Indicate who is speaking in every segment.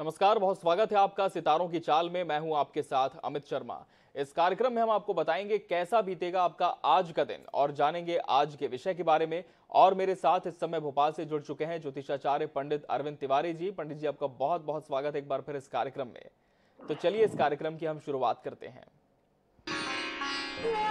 Speaker 1: नमस्कार बहुत स्वागत है आपका सितारों की चाल में मैं हूं आपके साथ अमित शर्मा इस कार्यक्रम में हम आपको बताएंगे कैसा बीतेगा आपका आज का दिन और जानेंगे आज के विषय के बारे में और मेरे साथ इस समय भोपाल से जुड़ चुके हैं ज्योतिषाचार्य पंडित अरविंद तिवारी जी पंडित जी आपका बहुत बहुत स्वागत है एक बार फिर इस कार्यक्रम में तो चलिए इस कार्यक्रम की हम शुरुआत करते हैं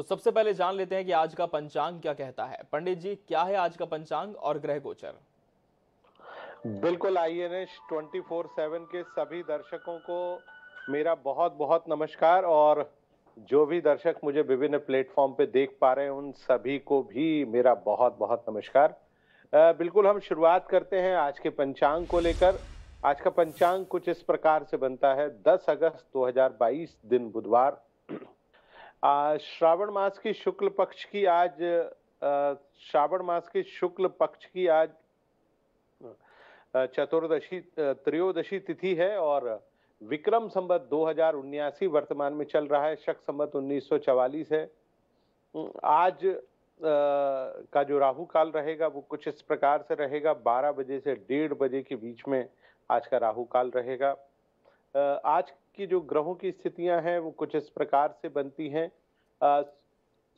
Speaker 1: तो सबसे पहले जान लेते हैं कि आज का पंचांग क्या कहता है पंडित जी क्या है आज का पंचांग और ग्रह गोचर
Speaker 2: बिल्कुल I N H twenty four seven के सभी दर्शकों को मेरा बहुत बहुत नमस्कार और जो भी दर्शक मुझे विभिन्न प्लेटफॉर्म पे देख पा रहे हैं उन सभी को भी मेरा बहुत बहुत नमस्कार बिल्कुल हम शुरुआत करते हैं आज के पंचांग को लेकर आज का पंचांग कुछ इस प्रकार से बनता है 10 अगस्त 2022 दिन बुधवार श्रावण मास की शुक्ल पक्ष की आज श्रावण मास की शुक्ल पक्ष की आज चतुर्दशी त्रयोदशी तिथि है और विक्रम संबत दो वर्तमान में चल रहा है शक संबत 1944 है आज का जो राहु काल रहेगा वो कुछ इस प्रकार से रहेगा 12 बजे से डेढ़ बजे के बीच में आज का राहु काल रहेगा आज की जो ग्रहों की स्थितियां हैं वो कुछ इस प्रकार से बनती हैं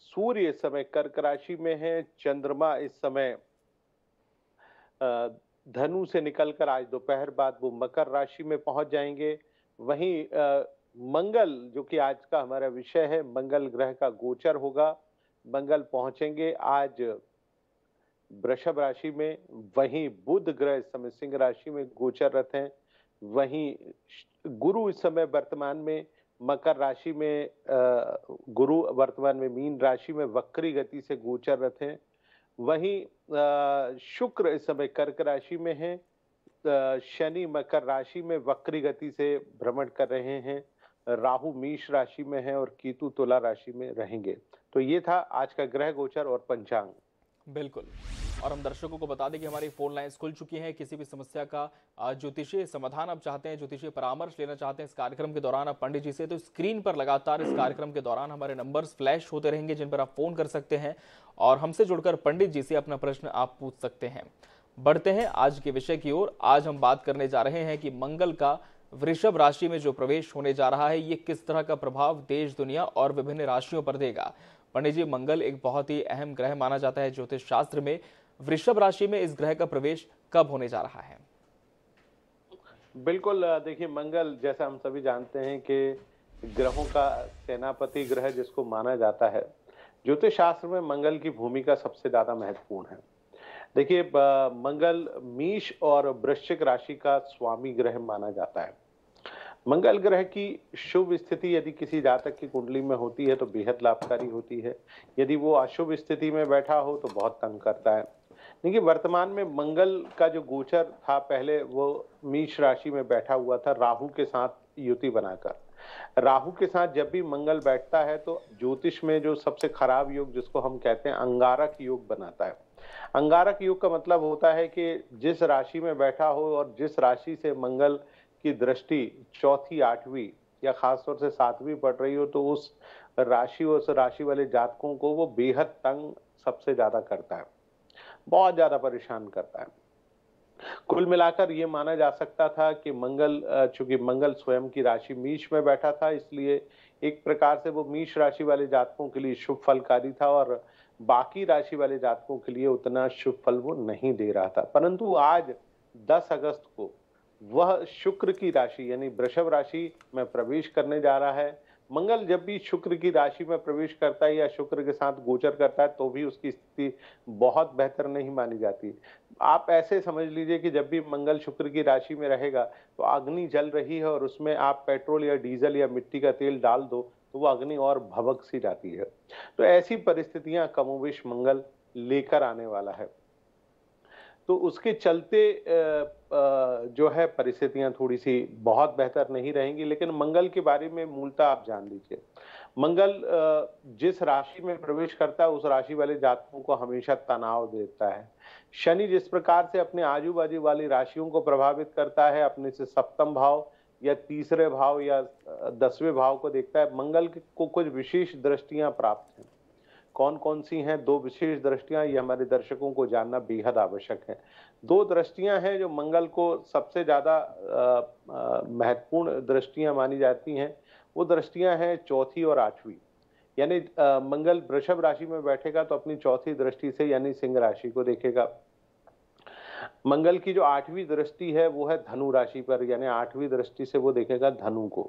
Speaker 2: सूर्य इस समय कर्क राशि में है चंद्रमा इस समय धनु से निकलकर आज दोपहर बाद वो मकर राशि में पहुंच जाएंगे वहीं मंगल जो कि आज का हमारा विषय है मंगल ग्रह का गोचर होगा मंगल पहुंचेंगे आज वृषभ राशि में वहीं बुध ग्रह इस समय सिंह राशि में गोचर रथ हैं वहीं गुरु इस समय वर्तमान में मकर राशि में गुरु वर्तमान में मीन राशि में वक्री गति से गोचर रथ हैं वहीं शुक्र इस समय कर्क राशि में है शनि मकर राशि में वक्री गति से भ्रमण कर रहे हैं राहु मीश राशि में है और केतु तुला राशि में रहेंगे तो ये था आज का ग्रह गोचर और पंचांग
Speaker 1: बिल्कुल और हम दर्शकों को बता दें कि हमारी फोन लाइन खुल चुकी हैं किसी भी समस्या का ज्योतिषीय समाधान आप चाहते हैं ज्योतिषीय परामर्श लेना चाहते हैं इस कार्यक्रम के दौरान आप पंडित जी से तो स्क्रीन पर लगातार इस कार्यक्रम के दौरान हमारे नंबर्स फ्लैश होते रहेंगे जिन पर आप फोन कर सकते हैं और हमसे जुड़कर पंडित जी से अपना प्रश्न आप पूछ सकते हैं बढ़ते हैं आज के विषय की ओर आज हम बात करने जा रहे हैं कि मंगल का वृषभ राशि में जो प्रवेश होने जा रहा है ये किस तरह का प्रभाव देश दुनिया और विभिन्न राशियों पर देगा पंडित जी मंगल एक बहुत ही अहम ग्रह माना जाता है ज्योतिष शास्त्र में वृषभ राशि में इस ग्रह का प्रवेश कब होने जा रहा है
Speaker 2: बिल्कुल देखिए मंगल जैसा हम सभी जानते हैं कि ग्रहों का सेनापति ग्रह जिसको माना जाता है ज्योतिष शास्त्र में मंगल की भूमिका सबसे ज्यादा महत्वपूर्ण है देखिए मंगल मीश और वृश्चिक राशि का स्वामी ग्रह माना जाता है मंगल ग्रह की शुभ स्थिति यदि किसी जातक की कुंडली में होती है तो बेहद लाभकारी होती है यदि वो अशुभ स्थिति में बैठा हो तो बहुत तंग करता है देखिए वर्तमान में मंगल का जो गोचर था पहले वो मीश राशि में बैठा हुआ था राहु के साथ युति बनाकर राहु के साथ जब भी मंगल बैठता है तो ज्योतिष में जो सबसे खराब योग जिसको हम कहते हैं अंगारक योग बनाता है अंगारक योग का मतलब होता है कि जिस राशि में बैठा हो और जिस राशि से मंगल की दृष्टि चौथी आठवीं या खासतौर से सातवीं पढ़ रही हो तो उस राशि और उस राशि वाले जातकों को वो बेहद तंग सबसे ज़्यादा करता है बहुत ज़्यादा परेशान करता है कुल मिलाकर ये माना जा सकता था कि मंगल चूंकि मंगल स्वयं की राशि मीश में बैठा था इसलिए एक प्रकार से वो मीश राशि वाले जातकों के लिए शुभ फलकारी था और बाकी राशि वाले जातकों के लिए उतना शुभ फल वो नहीं दे रहा था परंतु आज 10 अगस्त को वह शुक्र की राशि यानी वृषभ राशि में प्रवेश करने जा रहा है मंगल जब भी शुक्र की राशि में प्रवेश करता है या शुक्र के साथ गोचर करता है तो भी उसकी स्थिति बहुत बेहतर नहीं मानी जाती आप ऐसे समझ लीजिए कि जब भी मंगल शुक्र की राशि में रहेगा तो अग्नि जल रही है और उसमें आप पेट्रोल या डीजल या मिट्टी का तेल डाल दो तो वो अग्नि और भवक सी जाती है तो ऐसी परिस्थितियां कमोवेश मंगल लेकर आने वाला है तो उसके चलते जो है परिस्थितियां थोड़ी सी बहुत बेहतर नहीं रहेंगी लेकिन मंगल के बारे में मूलतः आप जान लीजिए मंगल जिस राशि में प्रवेश करता है उस राशि वाले जातकों को हमेशा तनाव देता है शनि जिस प्रकार से अपने आजू बाजू वाली राशियों को प्रभावित करता है अपने से सप्तम भाव या तीसरे भाव या दसवें भाव को देखता है मंगल को कुछ विशेष दृष्टियां प्राप्त हैं कौन कौन सी हैं दो विशेष दृष्टियां ये हमारे दर्शकों को जानना बेहद आवश्यक है दो दृष्टियां हैं जो मंगल को सबसे ज़्यादा महत्वपूर्ण दृष्टियां मानी जाती हैं वो दृष्टियां हैं चौथी और आठवीं यानी मंगल वृषभ राशि में बैठेगा तो अपनी चौथी दृष्टि से यानी सिंह राशि को देखेगा मंगल की जो आठवीं दृष्टि है वो है धनु राशि पर यानी आठवीं दृष्टि से वो देखेगा धनु को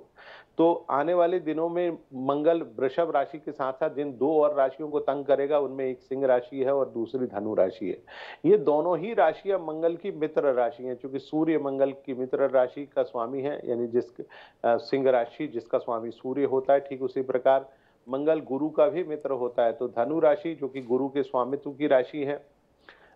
Speaker 2: तो आने वाले दिनों में मंगल वृषभ राशि के साथ साथ जिन दो और राशियों को तंग करेगा उनमें एक सिंह राशि है और दूसरी धनु राशि है ये दोनों ही राशियां मंगल की मित्र राशि हैं क्योंकि सूर्य मंगल की मित्र राशि का स्वामी है यानी जिस सिंह राशि जिसका स्वामी सूर्य होता है ठीक उसी प्रकार मंगल गुरु का भी मित्र होता है तो धनु राशि जो कि गुरु के स्वामित्व की राशि है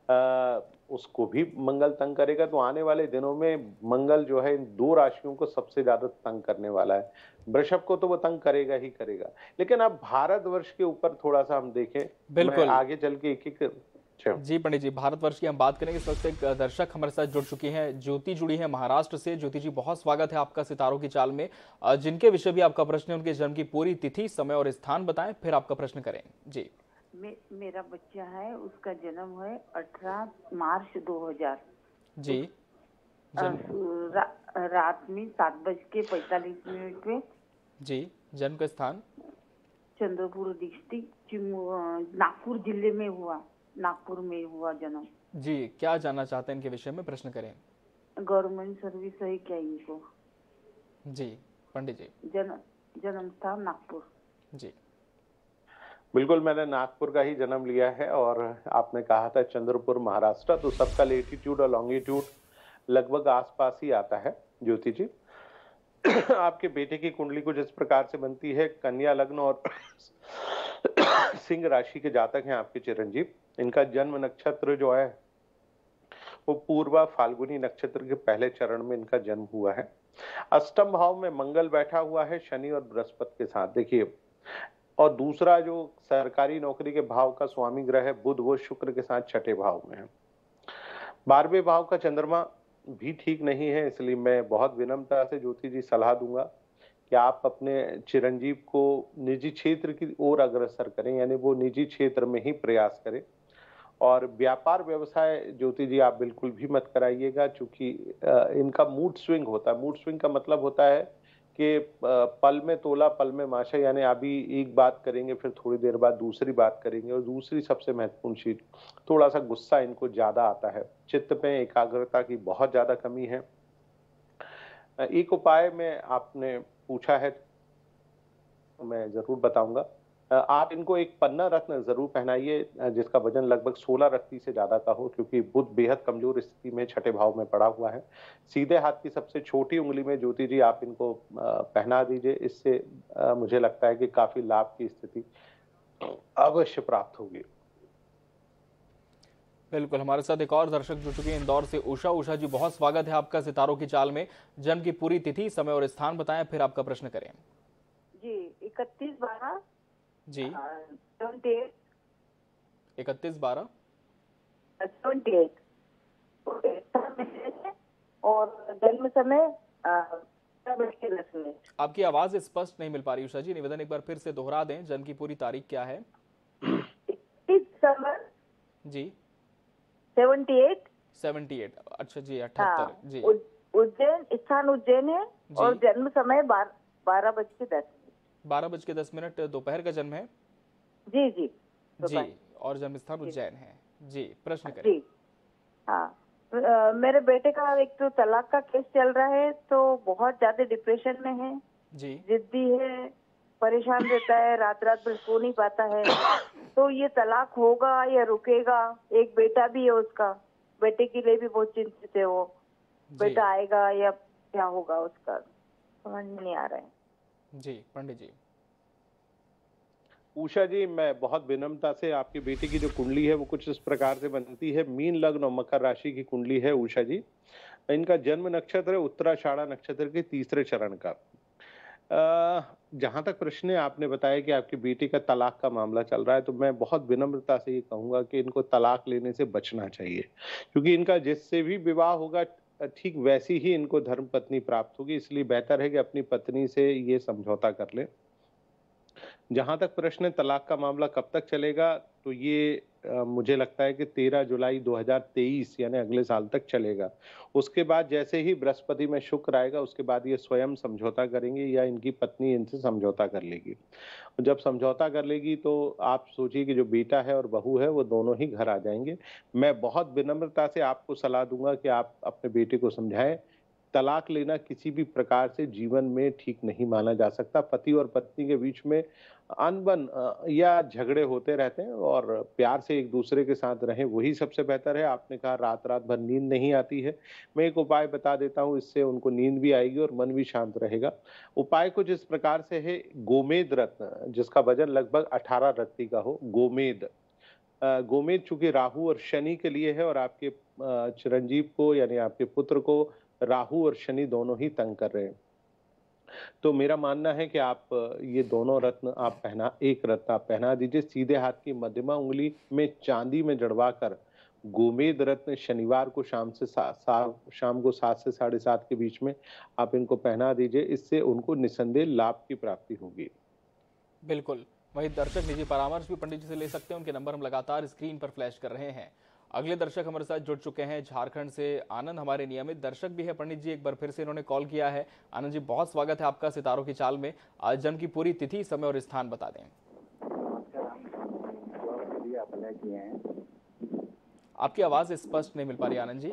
Speaker 2: उसको भी मंगल तंग करेगा तो आने वाले दिनों में मंगल जो है इन दो राशियों को सबसे ज़्यादा तंग करने वाला है वृषभ को तो वो तंग करेगा ही करेगा लेकिन अब भारत वर्ष के ऊपर थोड़ा सा हम देखें बिल्कुल आगे चल के एक एक अच्छा।
Speaker 1: जी पंडित जी भारत वर्ष की हम बात करेंगे इस वक्त एक दर्शक हमारे साथ जुड़ चुके हैं ज्योति जुड़ी है महाराष्ट्र से ज्योति जी बहुत स्वागत है आपका सितारों की चाल में जिनके विषय भी आपका प्रश्न है उनके जन्म की पूरी तिथि समय और स्थान बताएं फिर आपका प्रश्न करें जी
Speaker 3: मे, मेरा बच्चा है उसका जन्म है अठारह मार्च 2000 जी रा, रात में सात बज के पैतालीस मिनट में
Speaker 1: जी जन्म का स्थान
Speaker 3: चंद्रपुर डिस्ट्रिक्ट नागपुर जिले में हुआ नागपुर में हुआ जन्म
Speaker 1: जी क्या जानना चाहते हैं इनके विषय में प्रश्न करें
Speaker 3: गवर्नमेंट सर्विस है क्या इनको
Speaker 2: जी पंडित जी
Speaker 3: जन्म जन्म स्थान नागपुर
Speaker 2: जी बिल्कुल मैंने नागपुर का ही जन्म लिया है और आपने कहा था चंद्रपुर महाराष्ट्र तो सबका लेटीट्यूड और लॉन्गिट्यूड लगभग आसपास ही आता है ज्योति जी आपके बेटे की कुंडली कुछ इस प्रकार से बनती है कन्या लग्न और सिंह राशि के जातक हैं आपके चिरंजीव इनका जन्म नक्षत्र जो है वो पूर्वा फाल्गुनी नक्षत्र के पहले चरण में इनका जन्म हुआ है अष्टम भाव में मंगल बैठा हुआ है शनि और बृहस्पति के साथ देखिए और दूसरा जो सरकारी नौकरी के भाव का स्वामी ग्रह है बुध वो शुक्र के साथ छठे भाव में है बारहवें भाव का चंद्रमा भी ठीक नहीं है इसलिए मैं बहुत विनम्रता से ज्योति जी सलाह दूंगा कि आप अपने चिरंजीव को निजी क्षेत्र की ओर अग्रसर करें यानी वो निजी क्षेत्र में ही प्रयास करें और व्यापार व्यवसाय ज्योति जी आप बिल्कुल भी मत कराइएगा क्योंकि इनका मूड स्विंग होता है मूड स्विंग का मतलब होता है कि पल में तोला पल में माशा यानी अभी एक बात करेंगे फिर थोड़ी देर बाद दूसरी बात करेंगे और दूसरी सबसे महत्वपूर्ण चीज थोड़ा सा गुस्सा इनको ज़्यादा आता है चित्त पे एकाग्रता की बहुत ज़्यादा कमी है एक उपाय में आपने पूछा है मैं ज़रूर बताऊंगा आप इनको एक पन्ना रत्न जरूर पहनाइए जिसका वजन लगभग 16 रत्ती से ज्यादा का हो क्योंकि बुध बेहद कमजोर स्थिति में छठे भाव में पड़ा हुआ है सीधे हाथ की सबसे छोटी उंगली में ज्योति जी आप इनको पहना दीजिए इससे मुझे लगता है कि काफी लाभ की स्थिति अवश्य प्राप्त होगी
Speaker 1: बिल्कुल हमारे साथ एक और दर्शक जुड़ चुके हैं इंदौर से उषा उषा जी बहुत स्वागत है आपका सितारों की चाल में जन्म की पूरी तिथि समय और स्थान बताएं फिर आपका प्रश्न करें
Speaker 3: जी इकतीस बारह जी हाँ,
Speaker 1: इकतीस बारह
Speaker 3: एट हाँ, और जन्म समय
Speaker 1: आपकी आवाज स्पष्ट नहीं मिल पा रही उषा जी निवेदन एक बार फिर से दोहरा दें जन्म की पूरी तारीख क्या है
Speaker 3: दिसंबर जी सेवेंटी एट
Speaker 1: एट अच्छा जी अठहत्तर हाँ, जी
Speaker 3: उज्जैन स्थान उज्जैन है और जन्म समय बारह बज के दस
Speaker 1: बारह बज के दस मिनट दोपहर का जन्म है जी जी जी और जन्म स्थान उज्जैन है जी प्रश्न करें जी
Speaker 3: हाँ तो, मेरे बेटे का एक तो तलाक का केस चल रहा है तो बहुत ज्यादा डिप्रेशन में है जी जिद्दी है परेशान रहता है रात रात भर सो नहीं पाता है तो ये तलाक होगा या रुकेगा एक बेटा भी है उसका बेटे के लिए भी बहुत चिंतित है वो बेटा आएगा या क्या होगा उसका समझ में नहीं आ रहा है
Speaker 1: जी पंडित जी
Speaker 2: उषा जी मैं बहुत विनम्रता से आपकी बेटी की जो कुंडली है वो कुछ इस प्रकार से बनती है मीन लग्न और मकर राशि की कुंडली है उषा जी इनका जन्म नक्षत्र है उत्तराषाढ़ा नक्षत्र के तीसरे चरण का जहाँ तक प्रश्न है आपने बताया कि आपकी बेटी का तलाक का मामला चल रहा है तो मैं बहुत विनम्रता से ये कहूँगा कि इनको तलाक लेने से बचना चाहिए क्योंकि इनका जिससे भी विवाह होगा ठीक वैसी ही इनको धर्म पत्नी प्राप्त होगी इसलिए बेहतर है कि अपनी पत्नी से ये समझौता कर ले जहां तक प्रश्न है तलाक का मामला कब तक चलेगा तो ये मुझे लगता है कि 13 जुलाई 2023 यानी अगले साल तक चलेगा उसके बाद जैसे ही बृहस्पति में शुक्र आएगा उसके बाद ये स्वयं समझौता करेंगे या इनकी पत्नी इनसे समझौता कर लेगी जब समझौता कर लेगी तो आप सोचिए कि जो बेटा है और बहू है वो दोनों ही घर आ जाएंगे मैं बहुत विनम्रता से आपको सलाह दूंगा कि आप अपने बेटे को समझाएं तलाक लेना किसी भी प्रकार से जीवन में ठीक नहीं माना जा सकता पति और पत्नी के बीच में अनबन या झगड़े होते रहते हैं और प्यार से एक दूसरे के साथ रहें वही सबसे बेहतर है आपने कहा रात रात भर नींद नहीं आती है मैं एक उपाय बता देता हूं इससे उनको नींद भी आएगी और मन भी शांत रहेगा उपाय कुछ इस प्रकार से है गोमेद रत्न जिसका वजन लगभग अठारह रत्ती का हो गोमेद गोमेद चूंकि राहु और शनि के लिए है और आपके चिरंजीव को यानी आपके पुत्र को राहु और शनि दोनों ही तंग कर रहे हैं तो मेरा मानना है कि आप ये दोनों रत्न आप पहना एक रत्न आप पहना दीजिए सीधे हाथ की मध्यमा उंगली में चांदी में जड़वा कर गोमेद रत्न शनिवार को शाम से सा, सा, शाम को सात से साढ़े सात के बीच में आप इनको पहना दीजिए इससे उनको निसंदेह लाभ की प्राप्ति होगी
Speaker 1: बिल्कुल वही दर्शक निजी परामर्श भी पंडित जी से ले सकते हैं उनके नंबर हम लगातार स्क्रीन पर फ्लैश कर रहे हैं अगले दर्शक हमारे साथ जुड़ चुके हैं झारखंड से आनंद हमारे नियमित दर्शक भी है पंडित जी एक बार फिर से इन्होंने कॉल किया है आनंद जी बहुत स्वागत है आपका सितारों की चाल में आज जन्म की पूरी तिथि समय और स्थान बता दें आपकी आवाज स्पष्ट नहीं मिल पा रही आनंद जी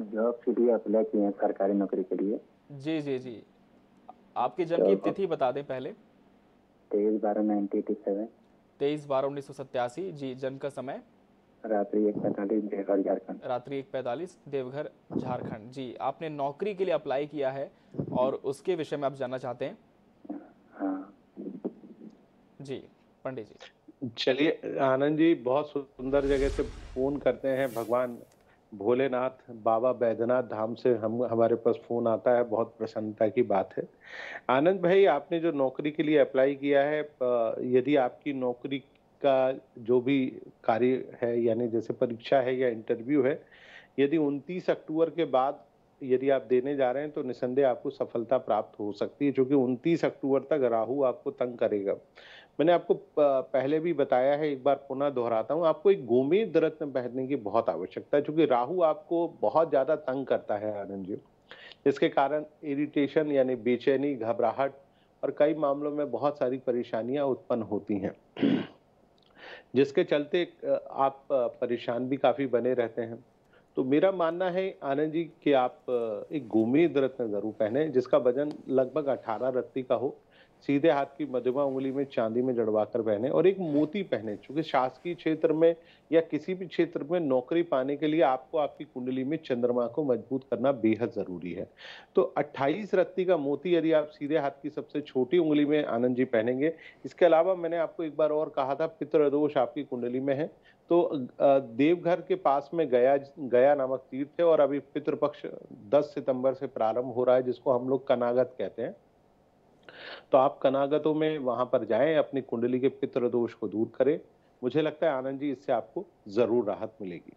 Speaker 3: जॉब के लिए अप्लाई किए हैं सरकारी नौकरी के लिए
Speaker 1: जी जी जी आपके जन्म की तिथि बता दें पहले
Speaker 3: तेईस बारह नाइनटी सेवन
Speaker 1: तेईस बारह उन्नीस सौ सत्यासी जी जन्म का समय
Speaker 3: रात्रि एक पैंतालीस देवघर झारखंड
Speaker 1: रात्रि एक पैंतालीस देवघर झारखंड जी आपने नौकरी के लिए अप्लाई किया है और उसके विषय में आप जानना चाहते हैं हाँ। जी पंडित जी
Speaker 2: चलिए आनंद जी बहुत सुंदर जगह से फोन करते हैं भगवान भोलेनाथ बाबा बैद्यनाथ धाम से हम हमारे पास फोन आता है बहुत प्रसन्नता की बात है आनंद भाई आपने जो नौकरी के लिए अप्लाई किया है यदि आपकी नौकरी का जो भी कार्य है यानी जैसे परीक्षा है या इंटरव्यू है यदि 29 अक्टूबर के बाद यदि आप देने जा रहे हैं तो निसंदेह आपको सफलता प्राप्त हो सकती है क्योंकि 29 अक्टूबर तक राहु आपको तंग करेगा मैंने आपको पहले भी बताया है एक बार पुनः दोहराता हूँ आपको एक गोमेद रत्न पहनने की बहुत आवश्यकता है क्योंकि राहु आपको बहुत ज़्यादा तंग करता है आनंद जी जिसके कारण इरिटेशन यानी बेचैनी घबराहट और कई मामलों में बहुत सारी परेशानियां उत्पन्न होती हैं जिसके चलते आप परेशान भी काफ़ी बने रहते हैं तो मेरा मानना है आनंद जी कि आप एक गोमेद रत्न ज़रूर पहने जिसका वजन लगभग 18 रत्ती का हो सीधे हाथ की मध्यमा उंगली में चांदी में जड़वाकर पहने और एक मोती पहने चूंकि शासकीय क्षेत्र में या किसी भी क्षेत्र में नौकरी पाने के लिए आपको आपकी कुंडली में चंद्रमा को मजबूत करना बेहद जरूरी है तो 28 रत्ती का मोती यदि आप सीधे हाथ की सबसे छोटी उंगली में आनंद जी पहनेंगे इसके अलावा मैंने आपको एक बार और कहा था पितृदोष आपकी कुंडली में है तो देवघर के पास में गया गया नामक तीर्थ है और अभी पितृपक्ष 10 सितंबर से प्रारंभ हो रहा है जिसको हम लोग कनागत कहते हैं तो आप कनागतों में वहां पर जाएं अपनी कुंडली के पितृ दोष को दूर करें मुझे लगता है आनंद जी इससे आपको ज़रूर राहत मिलेगी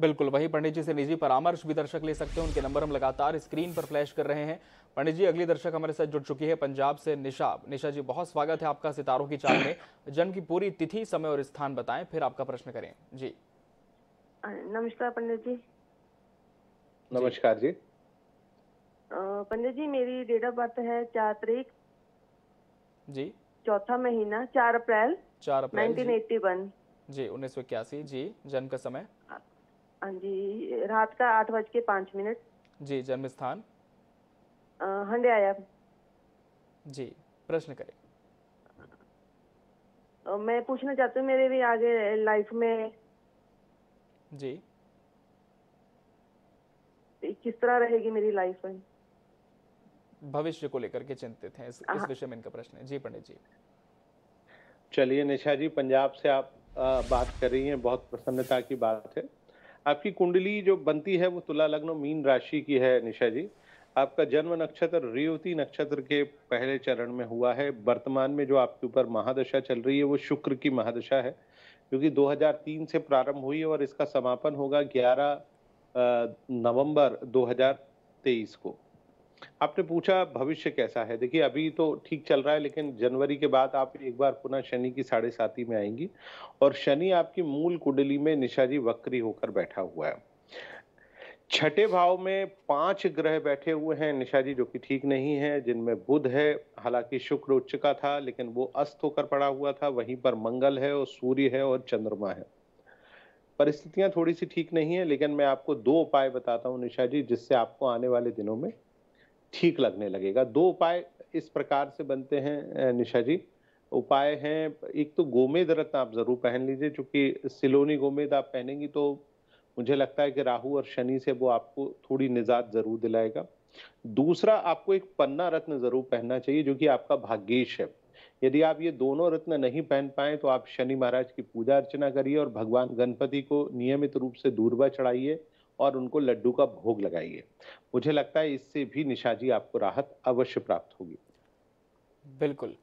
Speaker 1: बिल्कुल वही पंडित जी से निजी परामर्श भी दर्शक ले सकते हैं उनके नंबर हम लगातार स्क्रीन पर फ्लैश कर रहे हैं पंडित जी अगली दर्शक हमारे साथ जुड़ चुकी है पंजाब से निशा निशा जी बहुत स्वागत है आपका सितारों की चाल में जन्म की पूरी तिथि समय और स्थान बताएं फिर आपका प्रश्न करें जी
Speaker 3: नमस्कार पंडित जी
Speaker 2: नमस्कार जी
Speaker 3: पंडित जी मेरी डेट ऑफ बर्थ है चार तारीख जी चौथा महीना चार अप्रैल चार अप्रैल 1981
Speaker 1: जी उन्नीस सौ इक्यासी जी जन्म का समय
Speaker 3: हाँ जी रात का आठ बज के पांच मिनट
Speaker 1: जी जन्म स्थान हंडियाया जी प्रश्न करें
Speaker 3: मैं पूछना चाहती हूँ मेरे भी आगे लाइफ में जी किस तरह रहेगी मेरी लाइफ में
Speaker 1: भविष्य को लेकर के चिंतित हैं इस, इस हाँ। विषय में इनका प्रश्न है जी पंडित जी
Speaker 2: चलिए निशा जी पंजाब से आप आ, बात कर रही हैं बहुत प्रसन्नता की बात है आपकी कुंडली जो बनती है वो तुला लग्न मीन राशि की है निशा जी आपका जन्म नक्षत्र रेवती नक्षत्र के पहले चरण में हुआ है वर्तमान में जो आपके ऊपर महादशा चल रही है वो शुक्र की महादशा है क्योंकि 2003 से प्रारंभ हुई है और इसका समापन होगा 11 नवंबर 2023 को आपने पूछा भविष्य कैसा है देखिए अभी तो ठीक चल रहा है लेकिन जनवरी के बाद आप एक बार पुनः शनि की साढ़े साती में आएंगी और शनि आपकी मूल कुंडली में निशाजी वक्री होकर बैठा हुआ है छठे भाव में पांच ग्रह बैठे हुए हैं निशाजी जो कि ठीक नहीं है जिनमें बुध है हालांकि शुक्र उच्च का था लेकिन वो अस्त होकर पड़ा हुआ था वहीं पर मंगल है और सूर्य है और चंद्रमा है परिस्थितियां थोड़ी सी ठीक नहीं है लेकिन मैं आपको दो उपाय बताता हूँ निशा जी जिससे आपको आने वाले दिनों में ठीक लगने लगेगा दो उपाय इस प्रकार से बनते हैं निशा जी उपाय हैं एक तो गोमेद रत्न आप जरूर पहन लीजिए क्योंकि सिलोनी गोमेद आप पहनेंगी तो मुझे लगता है कि राहु और शनि से वो आपको थोड़ी निजात जरूर दिलाएगा दूसरा आपको एक पन्ना रत्न जरूर पहनना चाहिए जो कि आपका भाग्येश है यदि आप ये दोनों रत्न नहीं पहन पाए तो आप शनि महाराज की पूजा अर्चना करिए और भगवान गणपति को नियमित रूप से दूरबा चढ़ाइए और उनको लड्डू का भोग लगाइए मुझे लगता है इससे भी निशा जी आपको राहत अवश्य प्राप्त होगी बिल्कुल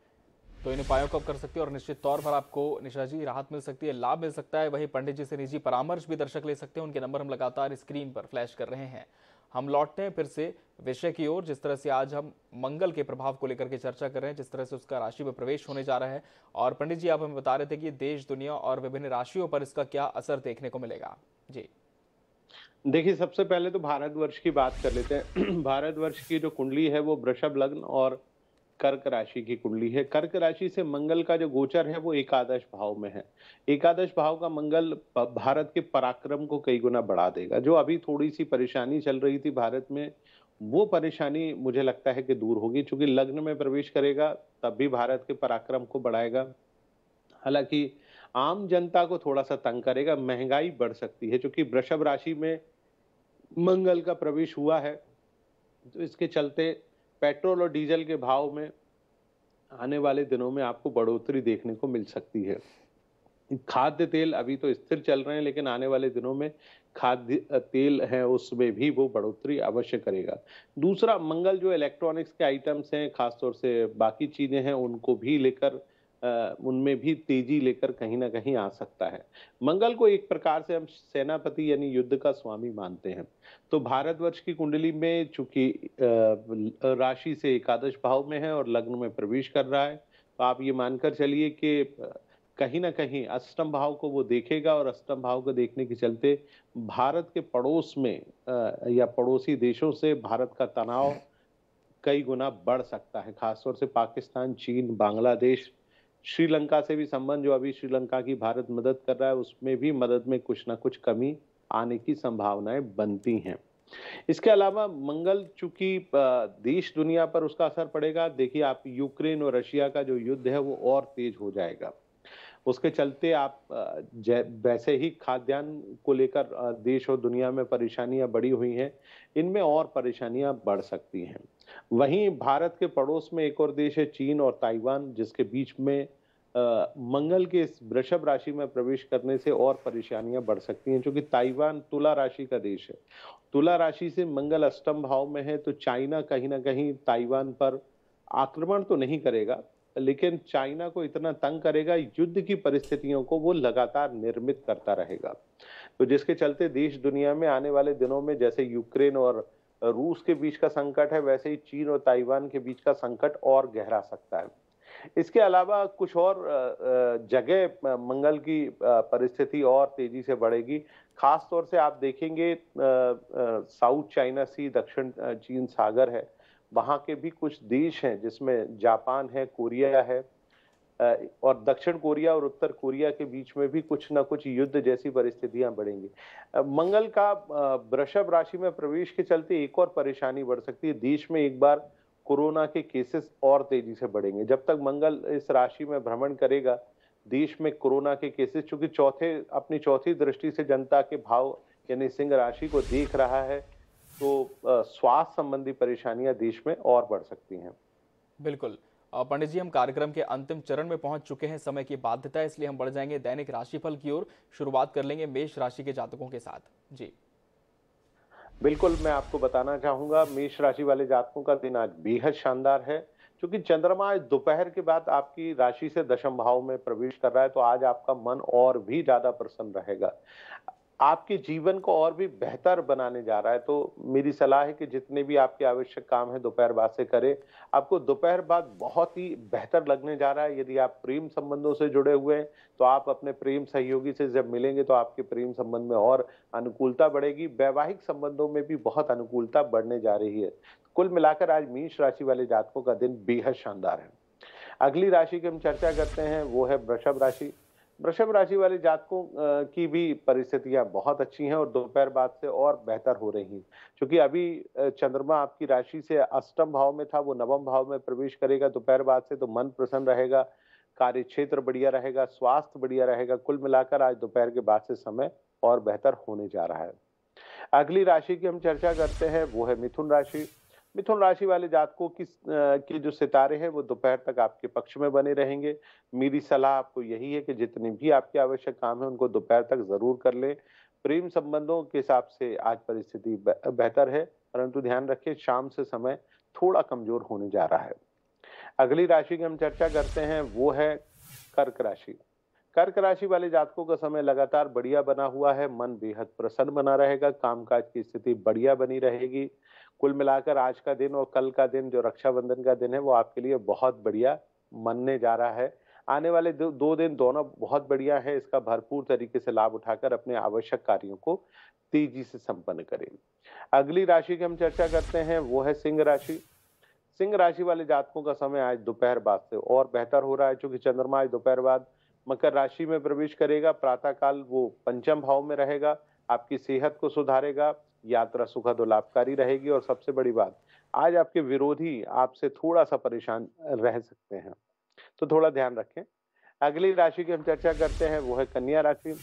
Speaker 1: तो इन उपायों को कर सकती है और निश्चित तौर पर आपको निशा जी राहत मिल सकती है लाभ मिल सकता है वही पंडित जी से निजी परामर्श भी दर्शक ले सकते हैं उनके नंबर हम लगातार स्क्रीन पर फ्लैश कर रहे हैं हम लौटते हैं फिर से विषय की ओर जिस तरह से आज हम मंगल के प्रभाव को लेकर के चर्चा कर रहे हैं जिस तरह से उसका राशि में प्रवेश होने जा रहा है और पंडित जी आप हमें बता रहे थे कि देश दुनिया और विभिन्न राशियों पर इसका क्या असर देखने को मिलेगा
Speaker 2: जी देखिए सबसे पहले तो भारतवर्ष की बात कर लेते हैं भारतवर्ष की जो कुंडली है वो वृषभ लग्न और कर्क राशि की कुंडली है कर्क राशि से मंगल का जो गोचर है वो एकादश भाव में है एकादश भाव का मंगल भारत के पराक्रम को कई गुना बढ़ा देगा जो अभी थोड़ी सी परेशानी चल रही थी भारत में वो परेशानी मुझे लगता है कि दूर होगी चूंकि लग्न में प्रवेश करेगा तब भी भारत के पराक्रम को बढ़ाएगा हालांकि आम जनता को थोड़ा सा तंग करेगा महंगाई बढ़ सकती है चूंकि वृषभ राशि में मंगल का प्रवेश हुआ है तो इसके चलते पेट्रोल और डीजल के भाव में आने वाले दिनों में आपको बढ़ोतरी देखने को मिल सकती है खाद्य तेल अभी तो स्थिर चल रहे हैं लेकिन आने वाले दिनों में खाद्य तेल है उसमें भी वो बढ़ोतरी अवश्य करेगा दूसरा मंगल जो इलेक्ट्रॉनिक्स के आइटम्स हैं खासतौर से बाकी चीज़ें हैं उनको भी लेकर उनमें भी तेजी लेकर कहीं ना कहीं आ सकता है मंगल को एक प्रकार से हम सेनापति यानी युद्ध का स्वामी मानते हैं तो भारतवर्ष की कुंडली में चूंकि राशि से एकादश भाव में है और लग्न में प्रवेश कर रहा है तो आप ये मानकर चलिए कि कहीं ना कहीं अष्टम भाव को वो देखेगा और अष्टम भाव को देखने के चलते भारत के पड़ोस में या पड़ोसी देशों से भारत का तनाव कई गुना बढ़ सकता है खासतौर से पाकिस्तान चीन बांग्लादेश श्रीलंका से भी संबंध जो अभी श्रीलंका की भारत मदद कर रहा है उसमें भी मदद में कुछ ना कुछ कमी आने की संभावनाएं बनती हैं इसके अलावा मंगल चूंकि देश दुनिया पर उसका असर पड़ेगा देखिए आप यूक्रेन और रशिया का जो युद्ध है वो और तेज हो जाएगा उसके चलते आप वैसे ही खाद्यान्न को लेकर देश और दुनिया में परेशानियां बढ़ी हुई हैं इनमें और परेशानियां बढ़ सकती हैं वहीं भारत के पड़ोस में एक और देश है चीन और ताइवान जिसके बीच में मंगल के इस वृषभ राशि में प्रवेश करने से और परेशानियां बढ़ सकती हैं क्योंकि ताइवान तुला राशि का देश है तुला राशि से मंगल अष्टम भाव में है तो चाइना कहीं ना कहीं ताइवान पर आक्रमण तो नहीं करेगा लेकिन चाइना को इतना तंग करेगा युद्ध की परिस्थितियों को वो लगातार निर्मित करता रहेगा तो जिसके चलते देश दुनिया में आने वाले दिनों में जैसे यूक्रेन और रूस के बीच का संकट है वैसे ही चीन और ताइवान के बीच का संकट और गहरा सकता है इसके अलावा कुछ और जगह मंगल की परिस्थिति और तेजी से बढ़ेगी खास तौर से आप देखेंगे साउथ चाइना सी दक्षिण चीन सागर है वहाँ के भी कुछ देश हैं जिसमें जापान है कोरिया है और दक्षिण कोरिया और उत्तर कोरिया के बीच में भी कुछ ना कुछ युद्ध जैसी परिस्थितियां बढ़ेंगी मंगल का वृषभ राशि में प्रवेश के चलते एक और परेशानी बढ़ सकती है देश में एक बार कोरोना के केसेस और तेजी से बढ़ेंगे जब तक मंगल इस राशि में भ्रमण करेगा देश में कोरोना के केसेस चूंकि चौथे अपनी चौथी दृष्टि से जनता के भाव यानी सिंह राशि को देख रहा है तो स्वास्थ्य संबंधी परेशानियां देश में और बढ़ सकती हैं
Speaker 1: बिल्कुल पंडित जी हम कार्यक्रम के अंतिम चरण में पहुंच चुके हैं समय की बाध्यता इसलिए हम बढ़ जाएंगे दैनिक राशिफल की ओर शुरुआत कर लेंगे मेष राशि के जातकों के साथ
Speaker 2: जी बिल्कुल मैं आपको बताना चाहूंगा मेष राशि वाले जातकों का दिन आज बेहद शानदार है क्योंकि चंद्रमा आज दोपहर के बाद आपकी राशि से दशम भाव में प्रवेश कर रहा है तो आज आपका मन और भी ज्यादा प्रसन्न रहेगा आपके जीवन को और भी बेहतर बनाने जा रहा है तो मेरी सलाह है कि जितने भी आपके आवश्यक काम है दोपहर बाद से करें आपको दोपहर बाद बहुत ही बेहतर लगने जा रहा है यदि आप प्रेम संबंधों से जुड़े हुए हैं तो आप अपने प्रेम सहयोगी से जब मिलेंगे तो आपके प्रेम संबंध में और अनुकूलता बढ़ेगी वैवाहिक संबंधों में भी बहुत अनुकूलता बढ़ने जा रही है कुल मिलाकर आज मीन राशि वाले जातकों का दिन बेहद शानदार है अगली राशि की हम चर्चा करते हैं वो है वृषभ राशि वृषभ राशि वाले जातकों की भी परिस्थितियां बहुत अच्छी हैं और दोपहर बाद से और बेहतर हो रही हैं क्योंकि अभी चंद्रमा आपकी राशि से अष्टम भाव में था वो नवम भाव में प्रवेश करेगा दोपहर बाद से तो मन प्रसन्न रहेगा कार्य क्षेत्र बढ़िया रहेगा स्वास्थ्य बढ़िया रहेगा कुल मिलाकर आज दोपहर के बाद से समय और बेहतर होने जा रहा है अगली राशि की हम चर्चा करते हैं वो है मिथुन राशि मिथुन राशि वाले जातकों की के जो सितारे हैं वो दोपहर तक आपके पक्ष में बने रहेंगे मेरी सलाह आपको यही है कि जितने भी आपके आवश्यक काम है उनको दोपहर तक जरूर कर लें प्रेम संबंधों के हिसाब से आज परिस्थिति बेहतर है परंतु ध्यान रखें शाम से समय थोड़ा कमजोर होने जा रहा है अगली राशि की हम चर्चा करते हैं वो है कर्क राशि कर्क राशि वाले जातकों का समय लगातार बढ़िया बना हुआ है मन बेहद प्रसन्न बना रहेगा कामकाज की स्थिति बढ़िया बनी रहेगी कुल मिलाकर आज का दिन और कल का दिन जो रक्षाबंधन का दिन है वो आपके लिए बहुत बढ़िया मनने जा रहा है आने वाले दो, दो दिन दोनों बहुत बढ़िया है इसका भरपूर तरीके से लाभ उठाकर अपने आवश्यक कार्यों को तेजी से संपन्न करें अगली राशि की हम चर्चा करते हैं वो है सिंह राशि सिंह राशि वाले जातकों का समय आज दोपहर बाद से और बेहतर हो रहा है चूंकि चंद्रमा आज दोपहर बाद मकर राशि में प्रवेश करेगा प्रातःकाल वो पंचम भाव में रहेगा आपकी सेहत को सुधारेगा यात्रा सुखद और लाभकारी रहेगी और सबसे बड़ी बात आज आपके विरोधी आपसे थोड़ा सा परेशान रह सकते हैं तो थोड़ा ध्यान रखें अगली राशि की हम चर्चा करते हैं वो है कन्या राशि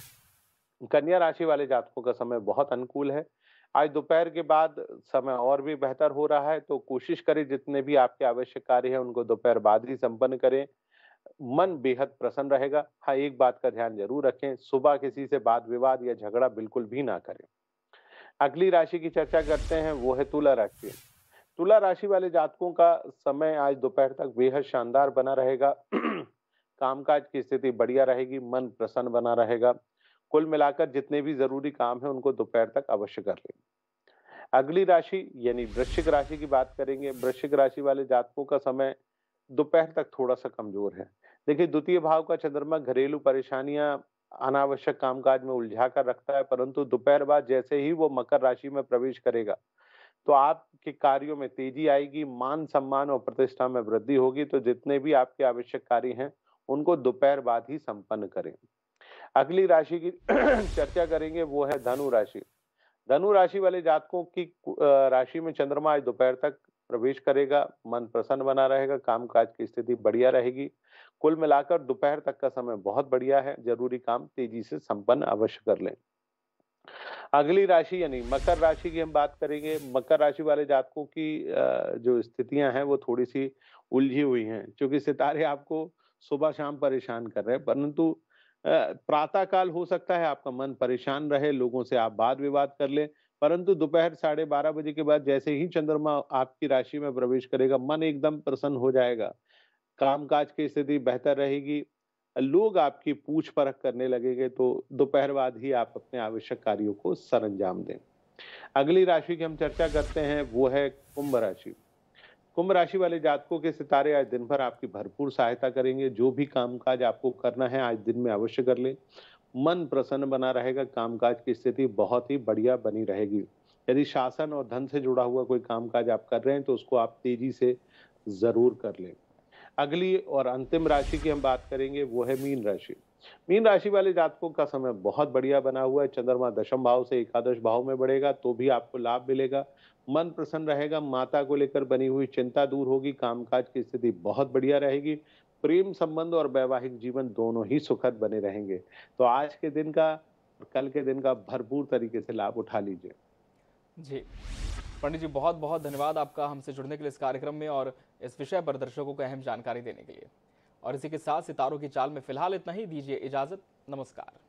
Speaker 2: कन्या राशि वाले जातकों का समय बहुत अनुकूल है आज दोपहर के बाद समय और भी बेहतर हो रहा है तो कोशिश करें जितने भी आपके आवश्यक कार्य हैं उनको दोपहर बाद ही संपन्न करें मन बेहद प्रसन्न रहेगा हाँ एक बात का ध्यान जरूर रखें सुबह किसी से बात विवाद या झगड़ा बिल्कुल भी ना करें अगली राशि की चर्चा करते हैं वो है तुला राशि तुला राशि वाले जातकों का समय आज दोपहर तक बेहद शानदार बना रहेगा कामकाज की स्थिति बढ़िया रहेगी मन प्रसन्न बना रहेगा कुल मिलाकर जितने भी जरूरी काम है उनको दोपहर तक अवश्य कर लें अगली राशि यानी वृश्चिक राशि की बात करेंगे वृश्चिक राशि वाले जातकों का समय दोपहर तक थोड़ा सा कमजोर है देखिए द्वितीय भाव का चंद्रमा घरेलू परेशानियां अनावश्यक कामकाज में उलझा कर रखता है परंतु दोपहर बाद जैसे ही वो मकर राशि में प्रवेश करेगा तो आपके कार्यों में तेजी आएगी मान सम्मान और प्रतिष्ठा में वृद्धि होगी तो जितने भी आपके आवश्यक कार्य हैं उनको दोपहर बाद ही संपन्न करें अगली राशि की चर्चा करेंगे वो है धनु राशि धनु राशि वाले जातकों की राशि में चंद्रमा आज दोपहर तक प्रवेश करेगा मन प्रसन्न बना रहेगा कामकाज की स्थिति बढ़िया रहेगी कुल मिलाकर दोपहर तक का समय बहुत बढ़िया है जरूरी काम तेजी से संपन्न अवश्य कर लें अगली राशि यानी मकर राशि की हम बात करेंगे मकर राशि वाले जातकों की जो स्थितियां हैं वो थोड़ी सी उलझी हुई हैं क्योंकि सितारे आपको सुबह शाम परेशान कर रहे हैं परंतु प्रातः काल हो सकता है आपका मन परेशान रहे लोगों से आप वाद विवाद कर लें परंतु दोपहर साढ़े बारह बजे के बाद जैसे ही चंद्रमा आपकी राशि में प्रवेश करेगा मन एकदम प्रसन्न हो जाएगा कामकाज की स्थिति बेहतर रहेगी लोग आपकी पूछ परख करने लगेंगे तो दोपहर बाद ही आप अपने आवश्यक कार्यों को सरंजाम दें अगली राशि की हम चर्चा करते हैं वो है कुंभ राशि कुंभ राशि वाले जातकों के सितारे आज दिन भर आपकी भरपूर सहायता करेंगे जो भी कामकाज आपको करना है आज दिन में अवश्य कर लें मन प्रसन्न बना रहेगा कामकाज की स्थिति बहुत ही बढ़िया बनी रहेगी यदि शासन और धन से जुड़ा हुआ कोई कामकाज आप कर रहे हैं तो उसको आप तेजी से ज़रूर कर लें अगली और अंतिम राशि की हम बात करेंगे वो है मीन राशि मीन राशि वाले जातकों का समय बहुत बढ़िया बना हुआ है चंद्रमा दशम भाव से एकादश भाव में बढ़ेगा तो भी आपको लाभ मिलेगा मन प्रसन्न रहेगा माता को लेकर बनी हुई चिंता दूर होगी कामकाज की स्थिति बहुत बढ़िया रहेगी प्रेम संबंध और वैवाहिक जीवन दोनों ही सुखद बने रहेंगे तो आज के दिन का कल के दिन का भरपूर तरीके से लाभ उठा लीजिए
Speaker 1: जी पंडित जी बहुत बहुत धन्यवाद आपका हमसे जुड़ने के लिए इस कार्यक्रम में और इस विषय पर दर्शकों को अहम जानकारी देने के लिए और इसी के साथ सितारों की चाल में फिलहाल इतना ही दीजिए इजाजत नमस्कार